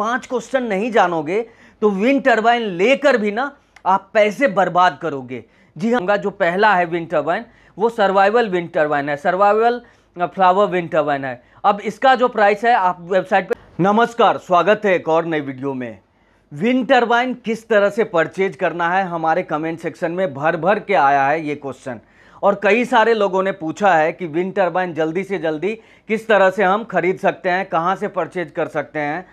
पांच क्वेश्चन नहीं जानोगे तो विंड टर्बाइन लेकर भी ना आप पैसे बर्बाद करोगे जी हाँ जो पहला है विंड टर्बाइन वो सर्वाइवल विंड टर्बाइन है सर्वाइवल फ्लावर विंड टर्बाइन है अब इसका जो प्राइस है आप वेबसाइट पर नमस्कार स्वागत है एक और नई वीडियो में विंड टर्बाइन किस तरह से परचेज करना है हमारे कमेंट सेक्शन में भर भर के आया है ये क्वेश्चन और कई सारे लोगों ने पूछा है कि विंड टर्बाइन जल्दी से जल्दी किस तरह से हम खरीद सकते हैं कहां से परचेज कर सकते हैं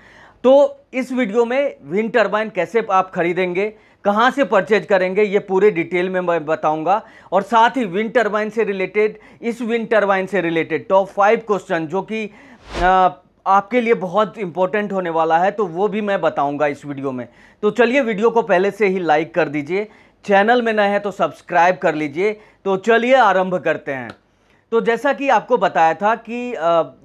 तो इस वीडियो में विंड टर्बाइन कैसे आप खरीदेंगे कहाँ से परचेज करेंगे ये पूरे डिटेल में मैं बताऊंगा और साथ ही विंड टर्बाइन से रिलेटेड इस विंड टर्बाइन से रिलेटेड टॉप फाइव क्वेश्चन जो कि आपके लिए बहुत इंपॉर्टेंट होने वाला है तो वो भी मैं बताऊंगा इस वीडियो में तो चलिए वीडियो को पहले से ही लाइक कर दीजिए चैनल में नए हैं तो सब्सक्राइब कर लीजिए तो चलिए आरंभ करते हैं तो जैसा कि आपको बताया था कि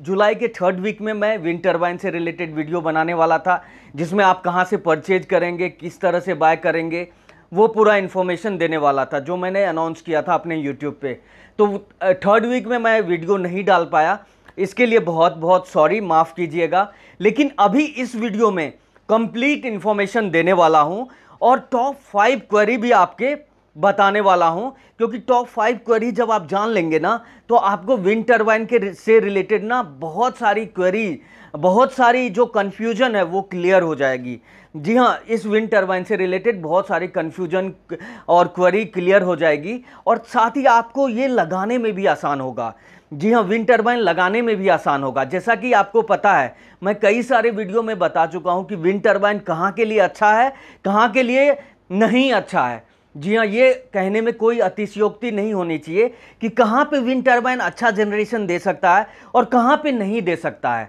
जुलाई के थर्ड वीक में मैं विंड टर्बाइन से रिलेटेड वीडियो बनाने वाला था जिसमें आप कहाँ से परचेज करेंगे किस तरह से बाय करेंगे वो पूरा इन्फॉर्मेशन देने वाला था जो मैंने अनाउंस किया था अपने यूट्यूब पे तो थर्ड वीक में मैं वीडियो नहीं डाल पाया इसके लिए बहुत बहुत सॉरी माफ़ कीजिएगा लेकिन अभी इस वीडियो में कंप्लीट इन्फॉर्मेशन देने वाला हूँ और टॉप फाइव क्वेरी भी आपके बताने वाला हूं क्योंकि टॉप फाइव क्वेरी जब आप जान लेंगे ना तो आपको विंड टर्बाइन के से रिलेटेड ना बहुत सारी क्वेरी बहुत सारी जो कन्फ्यूजन है वो क्लियर हो जाएगी जी हाँ इस विंड टर्बाइन से रिलेटेड बहुत सारी कन्फ्यूजन और क्वेरी क्लियर हो जाएगी और साथ ही आपको ये लगाने में भी आसान होगा जी हाँ विंड टर्बाइन लगाने में भी आसान होगा जैसा कि आपको पता है मैं कई सारे वीडियो में बता चुका हूँ कि विंड टर्बाइन कहाँ के लिए अच्छा है कहाँ के लिए नहीं अच्छा है जी हाँ ये कहने में कोई अतिशयोक्ति नहीं होनी चाहिए कि कहाँ पे विंड टर्बाइन अच्छा जनरेशन दे सकता है और कहाँ पे नहीं दे सकता है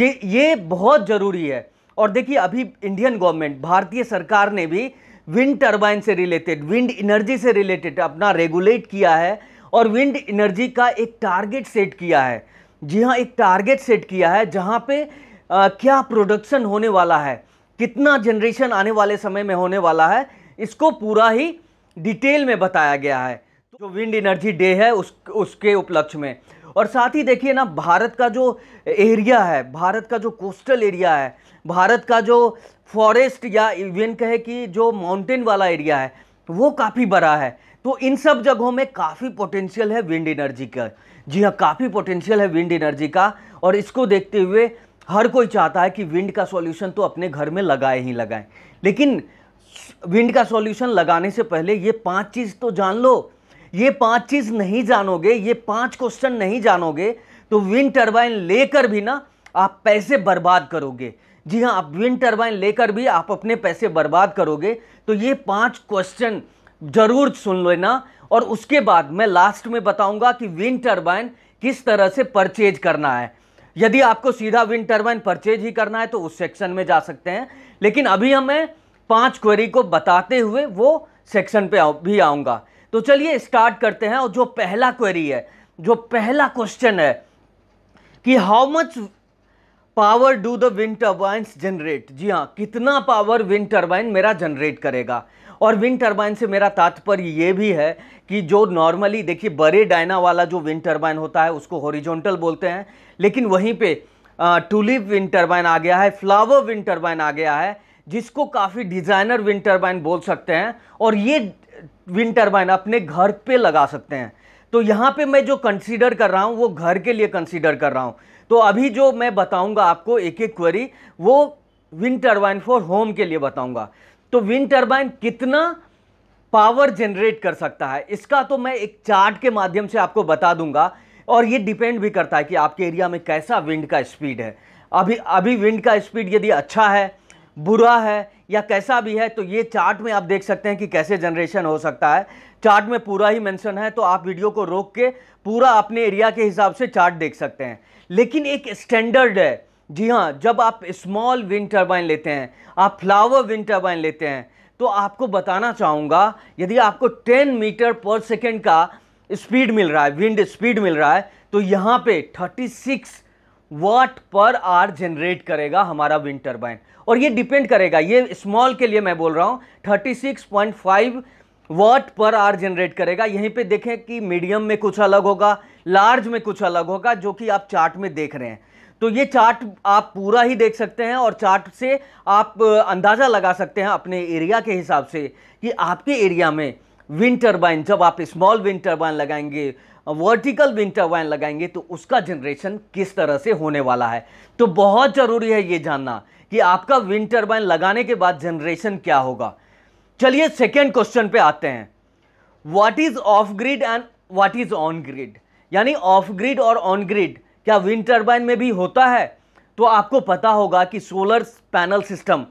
ये ये बहुत ज़रूरी है और देखिए अभी इंडियन गवर्नमेंट भारतीय सरकार ने भी विंड टर्बाइन से रिलेटेड विंड एनर्जी से रिलेटेड अपना रेगुलेट किया है और विंड एनर्जी का एक टारगेट सेट किया है जी हाँ एक टारगेट सेट किया है जहाँ पे आ, क्या प्रोडक्शन होने वाला है कितना जनरेशन आने वाले समय में होने वाला है इसको पूरा ही डिटेल में बताया गया है जो विंड एनर्जी डे है उस उसके उपलक्ष्य में और साथ ही देखिए ना भारत का जो एरिया है भारत का जो कोस्टल एरिया है भारत का जो फॉरेस्ट या इवन कहे कि जो माउंटेन वाला एरिया है वो काफ़ी बड़ा है तो इन सब जगहों में काफ़ी पोटेंशियल है विंड एनर्जी का जी हाँ काफ़ी पोटेंशियल है विंड एनर्जी का और इसको देखते हुए हर कोई चाहता है कि विंड का सॉल्यूशन तो अपने घर में लगाए ही लगाएं लेकिन विंड का सॉल्यूशन लगाने से पहले ये पांच चीज़ तो जान लो ये पांच चीज़ नहीं जानोगे ये पांच क्वेश्चन नहीं जानोगे तो विंड टरबाइन लेकर भी ना आप पैसे बर्बाद करोगे जी हाँ आप विंड टरबाइन लेकर भी आप अपने पैसे बर्बाद करोगे तो ये पांच क्वेश्चन ज़रूर सुन लेना और उसके बाद मैं लास्ट में बताऊंगा कि विंड टरबाइन किस तरह से परचेज करना है यदि आपको सीधा विंड टर्बाइन परचेज ही करना है तो उस सेक्शन में जा सकते हैं लेकिन अभी हमें पांच क्वेरी को बताते हुए वो सेक्शन पे भी आऊंगा तो चलिए स्टार्ट करते हैं और जो पहला क्वेरी है जो पहला क्वेश्चन है कि how much power do the wind turbine generate जी हाँ कितना पावर विंड टर्बाइन मेरा जनरेट करेगा और विंड टर्बाइन से मेरा तात्पर्य ये भी है कि जो नॉर्मली देखिए बड़े डायना वाला जो विंड टर्बाइन होता है उसको हॉरिजॉन्टल बोलते हैं लेकिन वहीं पे टूलिप विंड टर्बाइन आ गया है फ्लावर विंड टर्बाइन आ गया है जिसको काफ़ी डिज़ाइनर विंड टर्बाइन बोल सकते हैं और ये विंड टर्बाइन अपने घर पे लगा सकते हैं तो यहाँ पे मैं जो कंसीडर कर रहा हूँ वो घर के लिए कंसीडर कर रहा हूँ तो अभी जो मैं बताऊँगा आपको एक एक क्वेरी वो विंड टर्बाइन फॉर होम के लिए बताऊँगा तो विंड टर्बाइन कितना पावर जनरेट कर सकता है इसका तो मैं एक चार्ट के माध्यम से आपको बता दूंगा और ये डिपेंड भी करता है कि आपके एरिया में कैसा विंड का स्पीड है अभी अभी विंड का स्पीड यदि अच्छा है बुरा है या कैसा भी है तो ये चार्ट में आप देख सकते हैं कि कैसे जनरेशन हो सकता है चार्ट में पूरा ही मेंशन है तो आप वीडियो को रोक के पूरा अपने एरिया के हिसाब से चार्ट देख सकते हैं लेकिन एक स्टैंडर्ड है जी हाँ जब आप स्मॉल विंड टर्बाइन लेते हैं आप फ्लावर विंड टर्बाइन लेते हैं तो आपको बताना चाहूँगा यदि आपको 10 मीटर पर सेकेंड का स्पीड मिल रहा है विंड स्पीड मिल रहा है तो यहाँ पे 36 वाट पर आर जनरेट करेगा हमारा विंड टर्बाइन और ये डिपेंड करेगा ये स्मॉल के लिए मैं बोल रहा हूँ 36.5 वाट पर आर जनरेट करेगा यहीं पे देखें कि मीडियम में कुछ अलग होगा लार्ज में कुछ अलग होगा जो कि आप चार्ट में देख रहे हैं तो ये चार्ट आप पूरा ही देख सकते हैं और चार्ट से आप अंदाज़ा लगा सकते हैं अपने एरिया के हिसाब से कि आपके एरिया में विंड टर्बाइन जब आप स्मॉल विंड टर्बाइन लगाएंगे वर्टिकल विंग टर्बाइन लगाएंगे तो उसका जनरेशन किस तरह से होने वाला है तो बहुत ज़रूरी है ये जानना कि आपका विंड टर्बाइन लगाने के बाद जनरेशन क्या होगा चलिए सेकेंड क्वेश्चन पे आते हैं what is off grid and what is on grid यानी ऑफ ग्रिड और ऑन ग्रिड क्या विंड टर्बाइन में भी होता है तो आपको पता होगा कि सोलर पैनल सिस्टम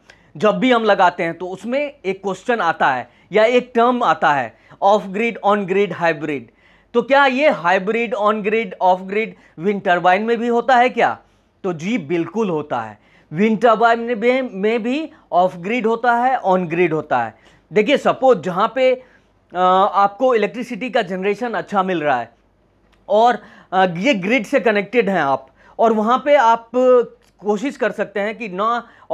जब भी हम लगाते हैं तो उसमें एक क्वेश्चन आता है या एक टर्म आता है off grid on grid hybrid तो क्या ये hybrid on grid off grid wind turbine में भी होता है क्या तो जी बिल्कुल होता है विंड टर्बाइन में, में भी ऑफ ग्रिड होता है ऑन ग्रिड होता है देखिए सपोज जहाँ पे आपको इलेक्ट्रिसिटी का जनरेशन अच्छा मिल रहा है और ये ग्रिड से कनेक्टेड हैं आप और वहाँ पे आप कोशिश कर सकते हैं कि ना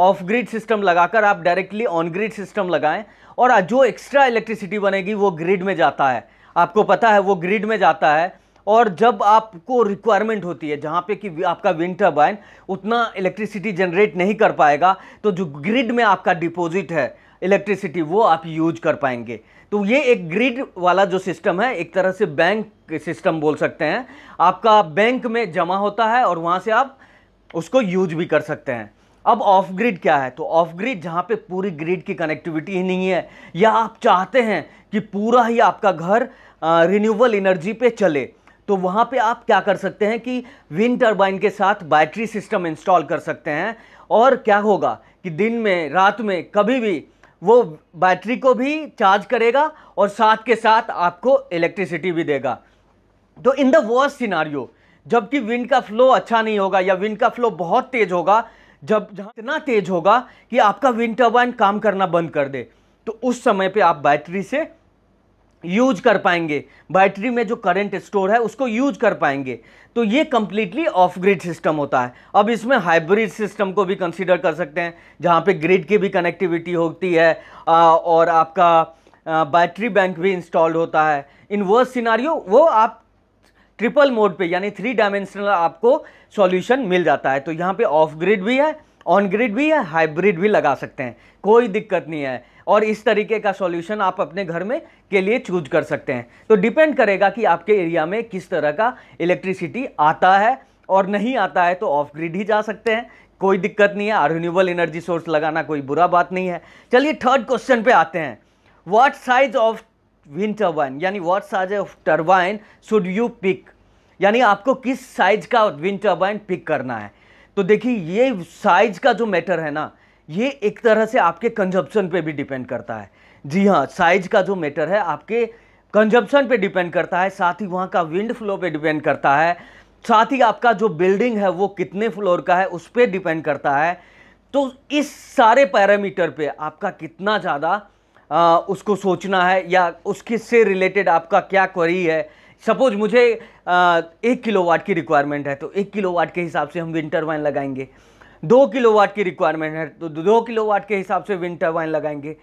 ऑफ ग्रिड सिस्टम लगाकर आप डायरेक्टली ऑन ग्रिड सिस्टम लगाएं और जो एक्स्ट्रा इलेक्ट्रिसिटी बनेगी वो ग्रिड में जाता है आपको पता है वो ग्रिड में जाता है और जब आपको रिक्वायरमेंट होती है जहाँ पे कि आपका विंड टर्बाइन उतना इलेक्ट्रिसिटी जनरेट नहीं कर पाएगा तो जो ग्रिड में आपका डिपॉजिट है इलेक्ट्रिसिटी वो आप यूज कर पाएंगे तो ये एक ग्रिड वाला जो सिस्टम है एक तरह से बैंक सिस्टम बोल सकते हैं आपका बैंक में जमा होता है और वहाँ से आप उसको यूज भी कर सकते हैं अब ऑफ ग्रिड क्या है तो ऑफ ग्रिड जहाँ पे पूरी ग्रिड की कनेक्टिविटी ही नहीं है या आप चाहते हैं कि पूरा ही आपका घर रिन्यूबल एनर्जी पे चले तो वहाँ पे आप क्या कर सकते हैं कि विंड टर्बाइन के साथ बैटरी सिस्टम इंस्टॉल कर सकते हैं और क्या होगा कि दिन में रात में कभी भी वो बैटरी को भी चार्ज करेगा और साथ के साथ आपको इलेक्ट्रिसिटी भी देगा तो इन द वर्स्ट सिनारियो जबकि विंड का फ्लो अच्छा नहीं होगा या विंड का फ्लो बहुत तेज होगा जब जहाँ इतना तेज होगा कि आपका विंड टर्बाइन काम करना बंद कर दे तो उस समय पे आप बैटरी से यूज कर पाएंगे बैटरी में जो करंट स्टोर है उसको यूज कर पाएंगे तो ये कम्प्लीटली ऑफ ग्रिड सिस्टम होता है अब इसमें हाइब्रिड सिस्टम को भी कंसिडर कर सकते हैं जहाँ पे ग्रिड की भी कनेक्टिविटी होती है और आपका बैटरी बैंक भी इंस्टॉल्ड होता है इन वर्स सिनारियो वो आप ट्रिपल मोड पे यानी थ्री डायमेंशनल आपको सॉल्यूशन मिल जाता है तो यहाँ पे ऑफ ग्रिड भी है ऑन ग्रिड भी है हाइब्रिड भी लगा सकते हैं कोई दिक्कत नहीं है और इस तरीके का सॉल्यूशन आप अपने घर में के लिए चूज कर सकते हैं तो डिपेंड करेगा कि आपके एरिया में किस तरह का इलेक्ट्रिसिटी आता है और नहीं आता है तो ऑफ ग्रिड ही जा सकते हैं कोई दिक्कत नहीं है रिन्यूएबल एनर्जी सोर्स लगाना कोई बुरा बात नहीं है चलिए थर्ड क्वेश्चन पे आते हैं what size of wind turbine यानी what size of turbine should you pick यानी आपको किस साइज का विंड टर्बाइन पिक करना है तो देखिए ये साइज का जो मैटर है ना ये एक तरह से आपके कंजप्शन पे भी डिपेंड करता है जी हाँ साइज का जो मैटर है आपके कंजप्शन पे डिपेंड करता है साथ ही वहाँ का विंड फ्लो पे डिपेंड करता है साथ ही आपका जो बिल्डिंग है वो कितने फ्लोर का है उस पर डिपेंड करता है तो इस सारे पैरामीटर पे आपका कितना ज़्यादा उसको सोचना है या उसके से रिलेटेड आपका क्या क्वरी है सपोज मुझे आ, एक किलो की रिक्वायरमेंट है तो एक किलो के हिसाब से हम विंटर वाइन लगाएंगे दो किलोवाट की रिक्वायरमेंट है तो दो किलोवाट के हिसाब से विंड टर्बाइन लगाएंगे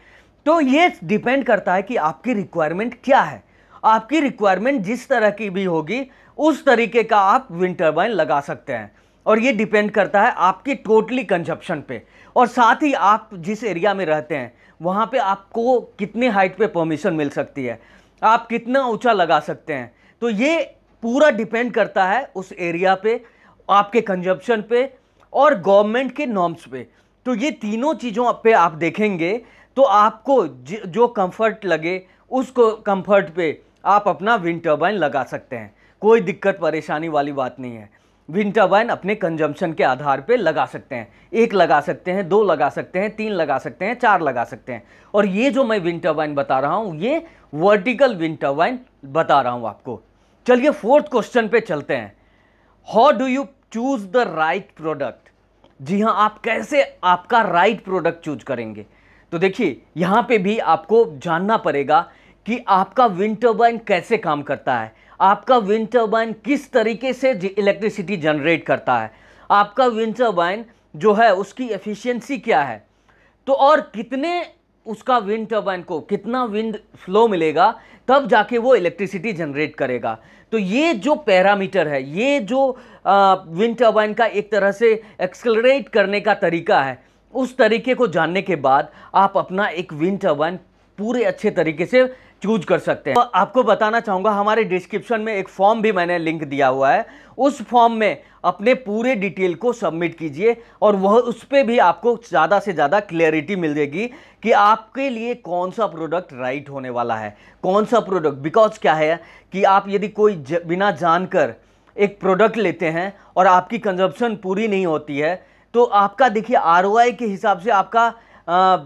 तो ये डिपेंड करता है कि आपकी रिक्वायरमेंट क्या है आपकी रिक्वायरमेंट जिस तरह की भी होगी उस तरीके का आप विंड टर्बाइन लगा सकते हैं और ये डिपेंड करता है आपकी टोटली कंजप्शन पे और साथ ही आप जिस एरिया में रहते हैं वहाँ पे आपको कितनी हाइट पे परमिशन मिल सकती है आप कितना ऊंचा लगा सकते हैं तो ये पूरा डिपेंड करता है उस एरिया पे आपके कंजप्शन पे और गवर्नमेंट के नॉर्म्स पे तो ये तीनों चीज़ों पे आप देखेंगे तो आपको जो कंफर्ट लगे उसको कंफर्ट पे आप अपना विंड टर्बाइन लगा सकते हैं कोई दिक्कत परेशानी वाली बात नहीं है विंड टर्बाइन अपने कंजम्पशन के आधार पे लगा सकते हैं एक लगा सकते हैं दो लगा सकते हैं तीन लगा सकते हैं चार लगा सकते हैं और ये जो मैं विंड टर्बाइन बता रहा हूँ ये वर्टिकल विंड टर्बाइन बता रहा हूँ आपको चलिए फोर्थ क्वेश्चन पे चलते हैं how do you choose the right product जी हाँ आप कैसे आपका राइट प्रोडक्ट चूज करेंगे तो देखिए यहाँ पे भी आपको जानना पड़ेगा कि आपका विंड टर्बाइन कैसे काम करता है आपका विंड टर्बाइन किस तरीके से इलेक्ट्रिसिटी जनरेट करता है आपका विंड टर्बाइन जो है उसकी एफिशिएंसी क्या है तो और कितने उसका विंड टर्बाइन को कितना विंड फ्लो मिलेगा तब जाके वो इलेक्ट्रिसिटी जनरेट करेगा तो ये जो पैरामीटर है ये जो विंड टर्बाइन का एक तरह से एक्सलरेट करने का तरीका है उस तरीके को जानने के बाद आप अपना एक विंड टर्बाइन पूरे अच्छे तरीके से चूज कर सकते हैं तो आपको बताना चाहूँगा हमारे डिस्क्रिप्शन में एक फॉर्म भी मैंने लिंक दिया हुआ है उस फॉर्म में अपने पूरे डिटेल को सबमिट कीजिए और वह उस पर भी आपको ज़्यादा से ज़्यादा क्लैरिटी मिल जाएगी कि आपके लिए कौन सा प्रोडक्ट राइट होने वाला है कौन सा प्रोडक्ट बिकॉज क्या है कि आप यदि कोई ज, बिना जानकर एक प्रोडक्ट लेते हैं और आपकी कंजप्शन पूरी नहीं होती है तो आपका देखिए आर के हिसाब से आपका आ,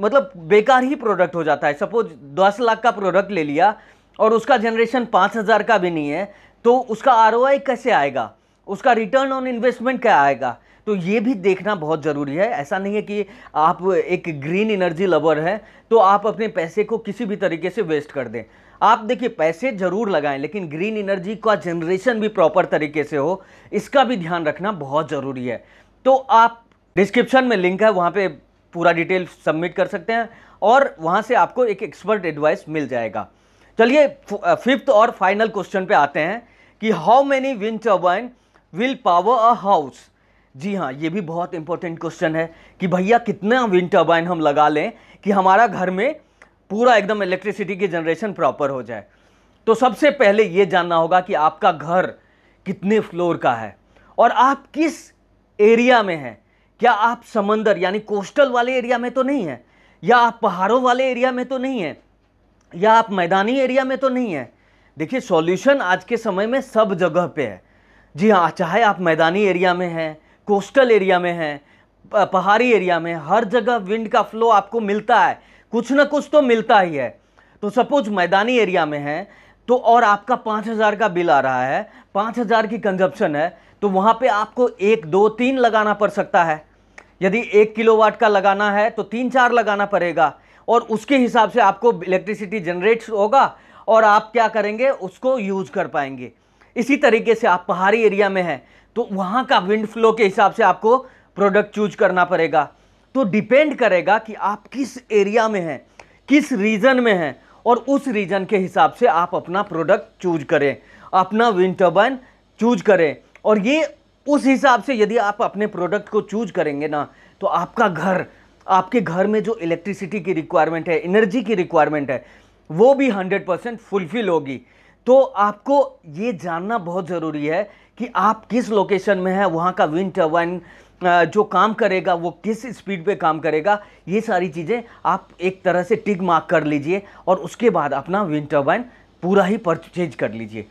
मतलब बेकार ही प्रोडक्ट हो जाता है सपोज दस लाख का प्रोडक्ट ले लिया और उसका जनरेशन पाँच हज़ार का भी नहीं है तो उसका आर कैसे आएगा उसका रिटर्न ऑन इन्वेस्टमेंट क्या आएगा तो ये भी देखना बहुत ज़रूरी है ऐसा नहीं है कि आप एक ग्रीन एनर्जी लवर हैं तो आप अपने पैसे को किसी भी तरीके से वेस्ट कर दें आप देखिए पैसे ज़रूर लगाएं लेकिन ग्रीन एनर्जी का जनरेशन भी प्रॉपर तरीके से हो इसका भी ध्यान रखना बहुत ज़रूरी है तो आप डिस्क्रिप्शन में लिंक है वहाँ पे पूरा डिटेल सबमिट कर सकते हैं और वहाँ से आपको एक एक्सपर्ट एडवाइस मिल जाएगा चलिए फिफ्थ और फाइनल क्वेश्चन पे आते हैं कि how many wind turbine will power a house जी हाँ ये भी बहुत इंपॉर्टेंट क्वेश्चन है कि भैया कितना विंड टर्बाइन हम लगा लें कि हमारा घर में पूरा एकदम इलेक्ट्रिसिटी की जनरेशन प्रॉपर हो जाए तो सबसे पहले ये जानना होगा कि आपका घर कितने फ्लोर का है और आप किस एरिया में हैं क्या आप समंदर यानी कोस्टल वाले एरिया में तो नहीं है या आप पहाड़ों वाले एरिया में तो नहीं है या आप मैदानी एरिया में तो नहीं है देखिए सॉल्यूशन आज के समय में सब जगह पे है जी हाँ चाहे आप मैदानी एरिया में हैं कोस्टल एरिया में हैं पहाड़ी एरिया में हर जगह विंड का फ्लो आपको मिलता है कुछ ना कुछ तो मिलता ही है तो सपोज मैदानी एरिया में है तो और आपका पाँच हज़ार का बिल आ रहा है पाँच हज़ार की कंजप्शन है तो वहाँ पे आपको एक दो तीन लगाना पड़ सकता है यदि एक किलोवाट का लगाना है तो तीन चार लगाना पड़ेगा और उसके हिसाब से आपको इलेक्ट्रिसिटी जनरेट होगा और आप क्या करेंगे उसको यूज़ कर पाएंगे इसी तरीके से आप पहाड़ी एरिया में हैं तो वहाँ का विंड फ्लो के हिसाब से आपको प्रोडक्ट चूज करना पड़ेगा तो डिपेंड करेगा कि आप किस एरिया में हैं किस रीजन में हैं और उस रीजन के हिसाब से आप अपना प्रोडक्ट चूज करें अपना विंड टर्बाइन चूज करें और ये उस हिसाब से यदि आप अपने प्रोडक्ट को चूज करेंगे ना तो आपका घर आपके घर में जो इलेक्ट्रिसिटी की रिक्वायरमेंट है एनर्जी की रिक्वायरमेंट है वो भी हंड्रेड परसेंट फुलफिल होगी तो आपको ये जानना बहुत ज़रूरी है कि आप किस लोकेशन में हैं वहाँ का विंड टर्बाइन जो काम करेगा वो किस स्पीड पे काम करेगा ये सारी चीज़ें आप एक तरह से टिक मार्क कर लीजिए और उसके बाद अपना विंड टर्बाइन पूरा ही परचेज कर लीजिए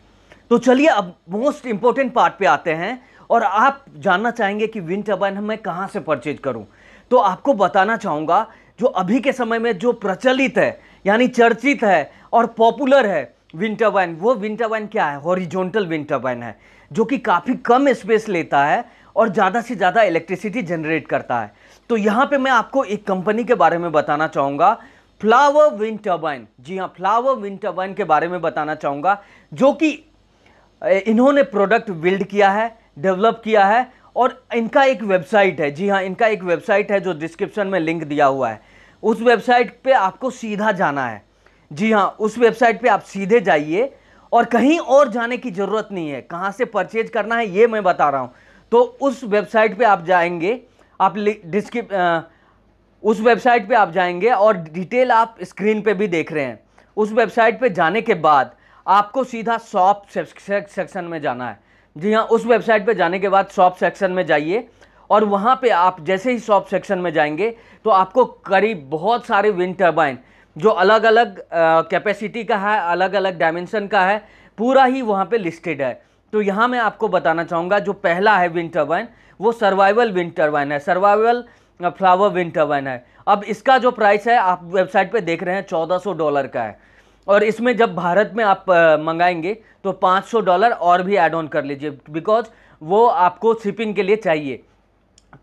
तो चलिए अब मोस्ट इंपॉर्टेंट पार्ट पे आते हैं और आप जानना चाहेंगे कि विंड टर्बाइन मैं कहाँ से परचेज करूँ तो आपको बताना चाहूँगा जो अभी के समय में जो प्रचलित है यानी चर्चित है और पॉपुलर है विंड टर्बाइन वो विंड टर्बाइन क्या है हॉरिजोनटल विंड टर्बाइन है जो कि काफ़ी कम स्पेस लेता है और ज़्यादा से ज़्यादा इलेक्ट्रिसिटी जनरेट करता है तो यहाँ पे मैं आपको एक कंपनी के बारे में बताना चाहूँगा फ्लावर विंड टर्बाइन जी हाँ फ्लावर विंड टर्बाइन के बारे में बताना चाहूँगा जो कि इन्होंने प्रोडक्ट बिल्ड किया है डेवलप किया है और इनका एक वेबसाइट है जी हाँ इनका एक वेबसाइट है जो डिस्क्रिप्शन में लिंक दिया हुआ है उस वेबसाइट पे आपको सीधा जाना है जी हाँ उस वेबसाइट पे आप सीधे जाइए और कहीं और जाने की ज़रूरत नहीं है कहाँ से परचेज करना है ये मैं बता रहा हूँ तो उस वेबसाइट पे आप जाएंगे आप डिस्क्रिप उस वेबसाइट पे आप जाएंगे और डिटेल आप स्क्रीन पे भी देख रहे हैं उस वेबसाइट पे जाने के बाद आपको सीधा शॉप सेक्शन में जाना है जी हाँ उस वेबसाइट पे जाने के बाद शॉप सेक्शन में जाइए और वहाँ पे आप जैसे ही शॉप सेक्शन में जाएंगे तो आपको करीब बहुत सारे विंड टर्बाइन जो अलग अलग कैपेसिटी का है अलग अलग डायमेंशन का है पूरा ही वहाँ पे लिस्टेड है तो यहाँ मैं आपको बताना चाहूँगा जो पहला है विंड टर्बाइन वो सर्वाइवल विंड टर्बाइन है सर्वाइवल फ्लावर विंड टर्बाइन है अब इसका जो प्राइस है आप वेबसाइट पर देख रहे हैं चौदह डॉलर का है और इसमें जब भारत में आप मंगाएंगे तो 500 डॉलर और भी ऐड ऑन कर लीजिए बिकॉज वो आपको शिपिंग के लिए चाहिए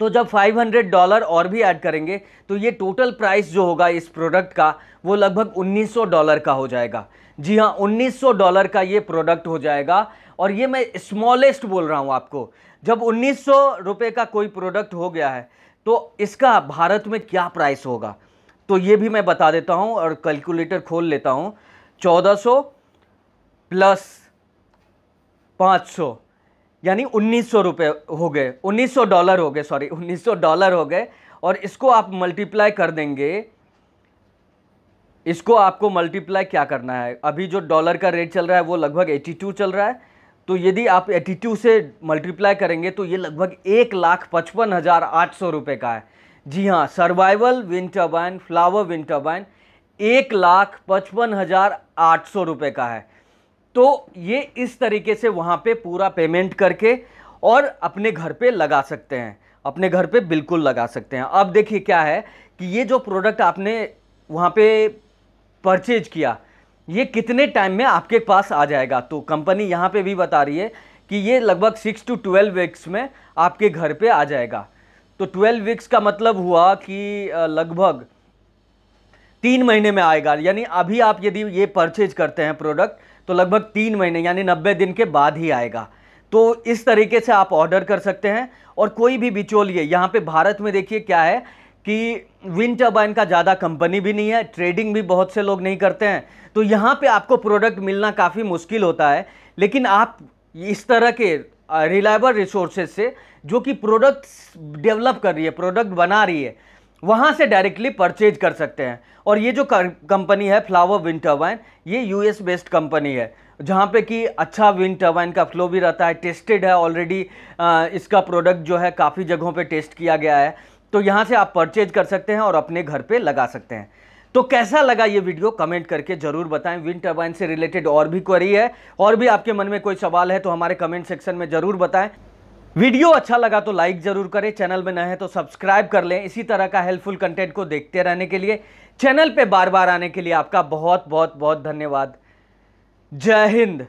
तो जब 500 डॉलर और भी ऐड करेंगे तो ये टोटल प्राइस जो होगा इस प्रोडक्ट का वो लगभग 1900 डॉलर का हो जाएगा जी हाँ 1900 डॉलर का ये प्रोडक्ट हो जाएगा और ये मैं स्मॉलेस्ट बोल रहा हूँ आपको जब उन्नीस रुपये का कोई प्रोडक्ट हो गया है तो इसका भारत में क्या प्राइस होगा तो ये भी मैं बता देता हूँ और कैलकुलेटर खोल लेता हूँ चौदह सौ प्लस पाँच सौ यानी उन्नीस सौ हो गए उन्नीस सौ डॉलर हो गए सॉरी उन्नीस सौ डॉलर हो गए और इसको आप मल्टीप्लाई कर देंगे इसको आपको मल्टीप्लाई क्या करना है अभी जो डॉलर का रेट चल रहा है वो लगभग 82 चल रहा है तो यदि आप 82 से मल्टीप्लाई करेंगे तो ये लगभग एक लाख पचपन हज़ार आठ सौ रुपये का है जी हाँ सर्वाइवल वाइन फ्लावर विंटरबाइन एक लाख पचपन हज़ार आठ सौ रुपये का है तो ये इस तरीके से वहाँ पे पूरा पेमेंट करके और अपने घर पे लगा सकते हैं अपने घर पे बिल्कुल लगा सकते हैं अब देखिए क्या है कि ये जो प्रोडक्ट आपने वहाँ पे परचेज किया ये कितने टाइम में आपके पास आ जाएगा तो कंपनी यहाँ पे भी बता रही है कि ये लगभग सिक्स टू ट्वेल्व वीक्स में आपके घर पे आ जाएगा तो ट्वेल्व वीक्स का मतलब हुआ कि लगभग तीन महीने में आएगा यानी अभी आप यदि ये परचेज करते हैं प्रोडक्ट तो लगभग तीन महीने यानी नब्बे दिन के बाद ही आएगा तो इस तरीके से आप ऑर्डर कर सकते हैं और कोई भी बिचौलिए यहाँ पे भारत में देखिए क्या है कि विंड टर्बाइन का ज़्यादा कंपनी भी नहीं है ट्रेडिंग भी बहुत से लोग नहीं करते हैं तो यहाँ पे आपको प्रोडक्ट मिलना काफ़ी मुश्किल होता है लेकिन आप इस तरह के रिलायबल रिसोर्सेज से जो कि प्रोडक्ट डेवलप कर रही है प्रोडक्ट बना रही है वहाँ से डायरेक्टली परचेज कर सकते हैं और ये जो कंपनी है फ्लावर विंड टर्बाइन ये यूएस बेस्ड कंपनी है जहाँ पे कि अच्छा विंड टर्बाइन का फ्लो भी रहता है टेस्टेड है ऑलरेडी इसका प्रोडक्ट जो है काफ़ी जगहों पे टेस्ट किया गया है तो यहाँ से आप परचेज कर सकते हैं और अपने घर पे लगा सकते हैं तो कैसा लगा ये वीडियो कमेंट करके ज़रूर बताएं विंड टर्बाइन से रिलेटेड और भी क्वेरी है और भी आपके मन में कोई सवाल है तो हमारे कमेंट सेक्शन में ज़रूर बताएं वीडियो अच्छा लगा तो लाइक ज़रूर करें चैनल में न है तो सब्सक्राइब कर लें इसी तरह का हेल्पफुल कंटेंट को देखते रहने के लिए चैनल पे बार बार आने के लिए आपका बहुत बहुत बहुत धन्यवाद जय हिंद